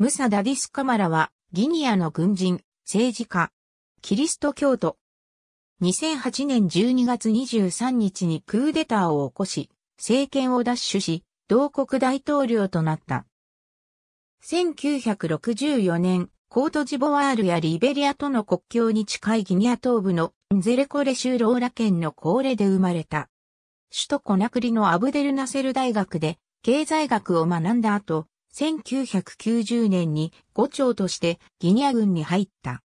ムサ・ダディス・カマラは、ギニアの軍人、政治家、キリスト教徒。2008年12月23日にクーデターを起こし、政権を奪取し、同国大統領となった。1964年、コートジボワールやリベリアとの国境に近いギニア東部のンゼレコレ州ローラ県のコーレで生まれた。首都コナクリのアブデルナセル大学で経済学を学んだ後、1990年に伍長としてギニア軍に入った。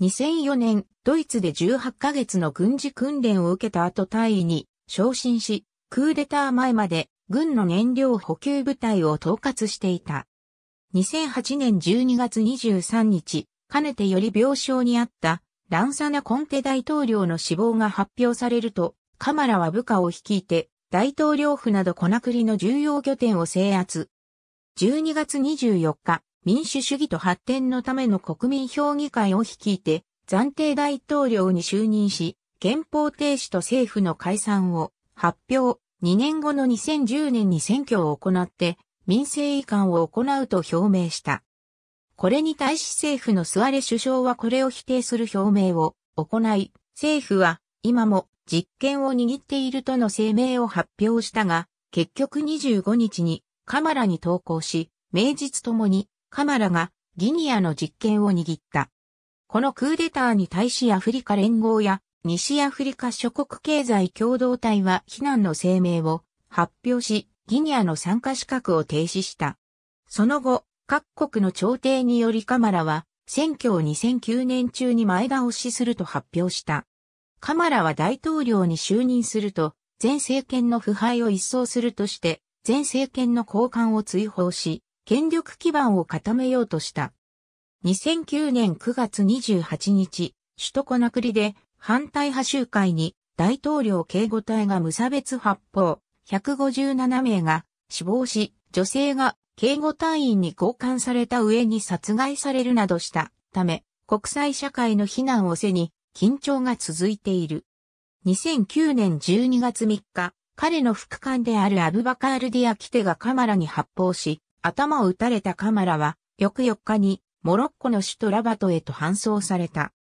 2004年、ドイツで18ヶ月の軍事訓練を受けた後大尉に昇進し、クーデター前まで軍の燃料補給部隊を統括していた。2008年12月23日、かねてより病床にあったランサナ・コンテ大統領の死亡が発表されると、カマラは部下を率いて大統領府などコナクリの重要拠点を制圧、12月24日、民主主義と発展のための国民評議会を率いて、暫定大統領に就任し、憲法停止と政府の解散を発表、2年後の2010年に選挙を行って、民政移管を行うと表明した。これに対し政府のスアレ首相はこれを否定する表明を行い、政府は今も実権を握っているとの声明を発表したが、結局25日にカマラに投降し、名実ともにカマラがギニアの実権を握った。このクーデターに対しアフリカ連合や西アフリカ諸国経済共同体は非難の声明を発表し、ギニアの参加資格を停止した。その後、各国の朝廷によりカマラは選挙を2009年中に前倒しすると発表した。カマラは大統領に就任すると、前政権の腐敗を一掃するとして、前政権の高官を追放し、権力基盤を固めようとした。2009年9月28日、首都コナクリで反対派集会に大統領警護隊が無差別発砲、157名が死亡し、女性が警護隊員に交換された上に殺害されるなどしたため、国際社会の非難を背に緊張が続いている。2009年12月3日、彼の副官であるアブバカールディアキテがカマラに発砲し、頭を撃たれたカマラは、翌4日に、モロッコの首都ラバトへと搬送された。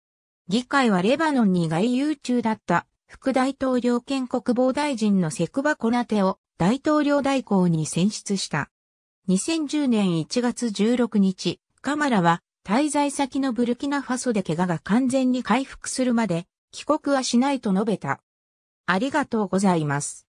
議会はレバノンに外遊中だった副大統領兼国防大臣のセクバコナテを大統領代行に選出した。2010年1月16日、カマラは滞在先のブルキナファソで怪我が完全に回復するまで帰国はしないと述べた。ありがとうございます。